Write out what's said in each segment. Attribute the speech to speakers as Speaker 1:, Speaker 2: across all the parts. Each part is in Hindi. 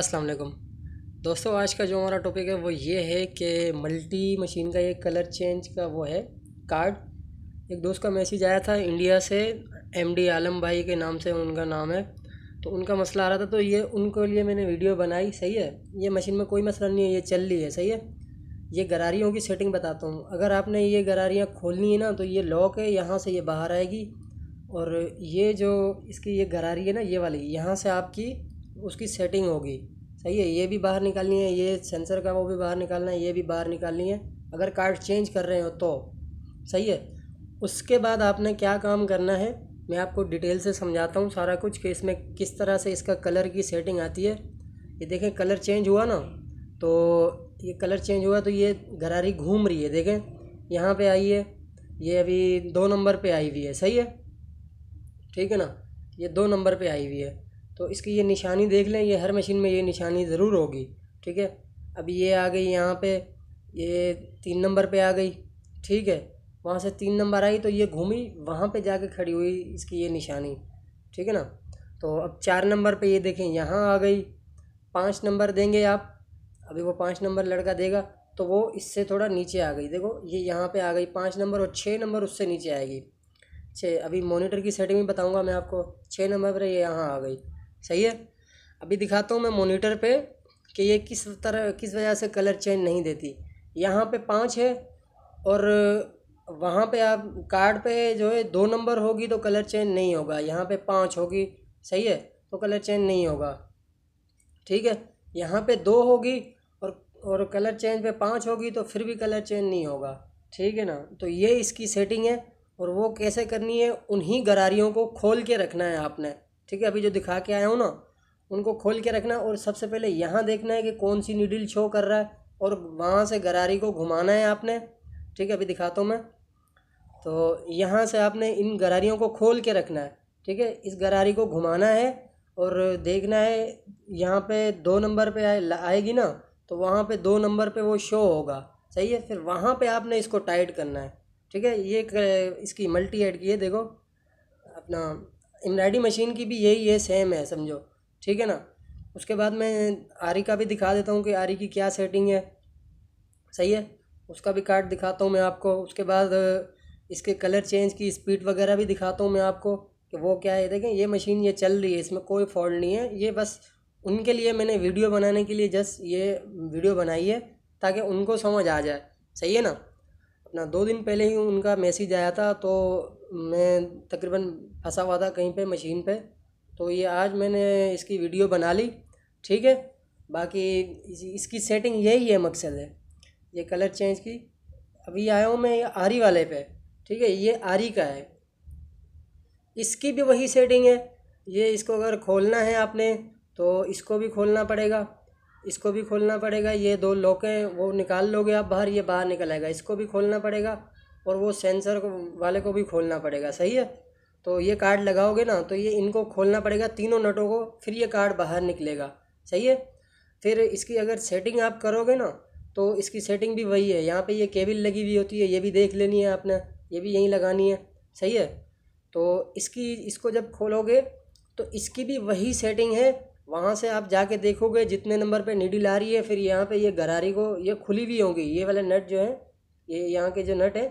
Speaker 1: अस्सलाम वालेकुम दोस्तों आज का जो हमारा टॉपिक है वो ये है कि मल्टी मशीन का ये कलर चेंज का वो है कार्ड एक दोस्त का मैसेज आया था इंडिया से एम डी आलम भाई के नाम से उनका नाम है तो उनका मसला आ रहा था तो ये उनके लिए मैंने वीडियो बनाई सही है ये मशीन में कोई मसला नहीं है ये चल रही है सही है ये गरारियों की सेटिंग बताता हूँ अगर आपने ये गरारियाँ खोलनी है ना तो ये लॉक है यहाँ से ये बाहर आएगी और ये जो इसकी ये गरारी है ना ये वाली यहाँ से आपकी उसकी सेटिंग होगी सही है ये भी बाहर निकालनी है ये सेंसर का वो भी बाहर निकालना है ये भी बाहर निकालनी है अगर कार्ड चेंज कर रहे हो तो सही है उसके बाद आपने क्या काम करना है मैं आपको डिटेल से समझाता हूँ सारा कुछ कि इसमें किस तरह से इसका कलर की सेटिंग आती है ये देखें कलर चेंज हुआ ना तो ये कलर चेंज हुआ तो ये घरारी घूम रही है देखें यहाँ पे आई है ये अभी दो नंबर पे आई हुई है सही है ठीक है ना ये दो नंबर पे आई हुई है तो इसकी ये निशानी देख लें ये हर मशीन में ये निशानी ज़रूर होगी ठीक है अब ये आ गई यहाँ पे ये तीन नंबर पे आ गई ठीक है वहाँ से तीन नंबर आई तो ये घूमी वहाँ पे जाके खड़ी हुई इसकी ये निशानी ठीक है ना तो अब चार नंबर पे ये देखें यहाँ आ गई पाँच नंबर देंगे आप अभी वो पाँच नंबर लड़का देगा तो वो इससे थोड़ा नीचे आ गई देखो ये यहाँ पर आ गई पाँच नंबर और छः नंबर उससे नीचे आएगी छः अभी मोनीटर की सेटिंग भी बताऊँगा मैं आपको छः नंबर पर ये यहाँ आ गई सही है अभी दिखाता हूँ मैं मोनीटर पर कि ये किस तरह किस वजह से कलर चेंज नहीं देती यहाँ पर पाँच है और वहाँ पे आप कार्ड पे जो है दो नंबर होगी तो कलर चेंज नहीं होगा यहाँ पे पाँच होगी सही है तो कलर चेंज नहीं होगा ठीक है यहाँ पे दो होगी और और कलर चेंज पे पाँच होगी तो फिर भी कलर चेंज नहीं होगा ठीक है ना तो ये इसकी सेटिंग है और वो कैसे करनी है उन्हीं गरारियों को खोल के रखना है आपने ठीक है अभी जो दिखा के आया हूँ ना उनको खोल के रखना और सबसे पहले यहाँ देखना है कि कौन सी निडिल शो कर रहा है और वहाँ से गरारी को घुमाना है आपने ठीक है अभी दिखाता हूँ मैं तो यहाँ से आपने इन गरारियों को खोल के रखना है ठीक है इस गरारी को घुमाना है और देखना है यहाँ पे दो नंबर पे आए आएगी ना तो वहाँ पे दो नंबर पे वो शो होगा सही है फिर वहाँ पे आपने इसको टाइट करना है ठीक है ये इसकी मल्टी ऐड की है देखो अपना एम्ब्रायडरी मशीन की भी यही है सेम है समझो ठीक है ना उसके बाद मैं आरी e का भी दिखा देता हूँ कि आरी e की क्या सेटिंग है सही है उसका भी कार्ड दिखाता हूँ मैं आपको उसके बाद इसके कलर चेंज की स्पीड वगैरह भी दिखाता हूँ मैं आपको कि वो क्या है देखें ये मशीन ये चल रही है इसमें कोई फॉल्ट नहीं है ये बस उनके लिए मैंने वीडियो बनाने के लिए जस्ट ये वीडियो बनाई है ताकि उनको समझ आ जाए सही है ना अपना दो दिन पहले ही उनका मैसेज आया था तो मैं तकरीबन फंसा हुआ था कहीं पे मशीन पे तो ये आज मैंने इसकी वीडियो बना ली ठीक है बाकी इसकी सेटिंग यही है मकसद है ये कलर चेंज की अभी आया हूँ मैं आरी वाले पे ठीक है ये आरी का है इसकी भी वही सेटिंग है ये इसको अगर खोलना है आपने तो इसको भी खोलना पड़ेगा इसको भी खोलना पड़ेगा ये दो लॉक हैं वो निकाल लोगे आप बाहर ये बाहर निकल आएगा इसको भी खोलना पड़ेगा और वो सेंसर को वाले को भी खोलना पड़ेगा सही है तो ये कार्ड लगाओगे ना तो ये इनको खोलना पड़ेगा तीनों नटों को फिर ये कार्ड बाहर निकलेगा सही है फिर इसकी अगर सेटिंग आप करोगे ना तो इसकी सेटिंग भी वही है यहाँ पे ये केबल लगी हुई होती है ये भी देख लेनी है आपने ये भी यहीं लगानी है सही है तो इसकी इसको जब खोलोगे तो इसकी भी वही सेटिंग है वहाँ से आप जाके देखोगे जितने नंबर पे निडिल आ रही है फिर यहाँ पे ये गरारी को ये खुली हुई होंगी ये वाले नट जो है ये यहाँ के जो नट है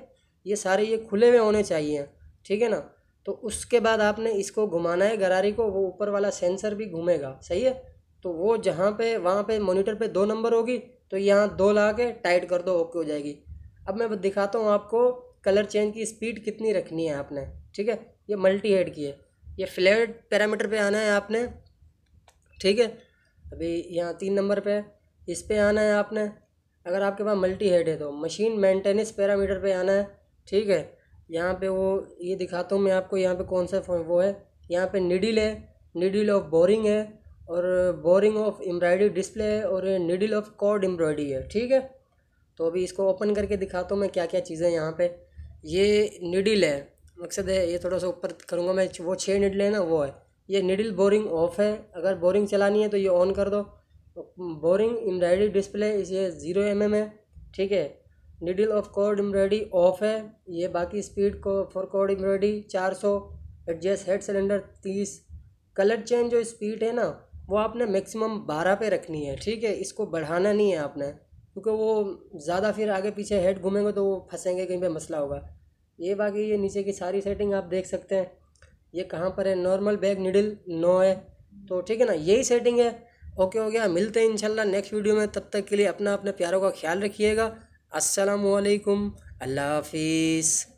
Speaker 1: ये सारे ये खुले हुए होने चाहिए ठीक है ना तो उसके बाद आपने इसको घुमाना है गरारी को वो ऊपर वाला सेंसर भी घूमेगा सही है तो वो जहाँ पे वहाँ पे मॉनिटर पे दो नंबर होगी तो यहाँ दो ला के टाइट कर दो ओके हो जाएगी अब मैं दिखाता हूँ आपको कलर चेंज की स्पीड कितनी रखनी है आपने ठीक है ये मल्टी हेड की है ये फ्लैट पैरामीटर पे आना है आपने ठीक है अभी यहाँ तीन नंबर पे इस पर आना है आपने अगर आपके पास मल्टी हेड है तो मशीन मेंटेनेंस पैरामीटर पे आना है ठीक है यहाँ पे वो ये दिखाता हूँ मैं आपको यहाँ पे कौन सा वो है यहाँ पे निडिल है निडिल ऑफ बोरिंग है और बोरिंग ऑफ एम्ब्रॉयडरी डिस्प्ले है और निडिल ऑफ कॉर्ड एम्ब्रॉयडरी है ठीक है तो अभी इसको ओपन करके दिखाता हूँ मैं क्या क्या चीज़ें यहाँ पर ये निडिल है मकसद है ये थोड़ा सा ऊपर करूँगा मैं वो छः निडल है ना वो है ये निडिल बोरिंग ऑफ है अगर बोरिंग चलानी है तो ये ऑन कर दो बोरिंग एम्ब्रॉयडरी डिस्प्ले इसे ज़ीरो एम एम है ठीक है needle off code embroidery off है ये बाकी स्पीड को फॉर कोड एम्ब्रॉयडरी चार सौ एडजस्ट हेड सिलेंडर तीस कलर चेंज जो स्पीड है ना वो आपने मैक्सिमम बारह पे रखनी है ठीक है इसको बढ़ाना नहीं है आपने क्योंकि वो ज़्यादा फिर आगे पीछे हेड घूमेंगे तो वो फंसेंगे कहीं पे मसला होगा ये बाकी ये नीचे की सारी सेटिंग आप देख सकते हैं ये कहाँ पर है नॉर्मल बैग निडल नो है तो ठीक है ना यही सेटिंग है ओके हो गया मिलते हैं इंशाल्लाह नेक्स्ट वीडियो में तब तक के लिए अपना अपने प्यारों का ख्याल रखिएगा السلام عليكم الله حافظ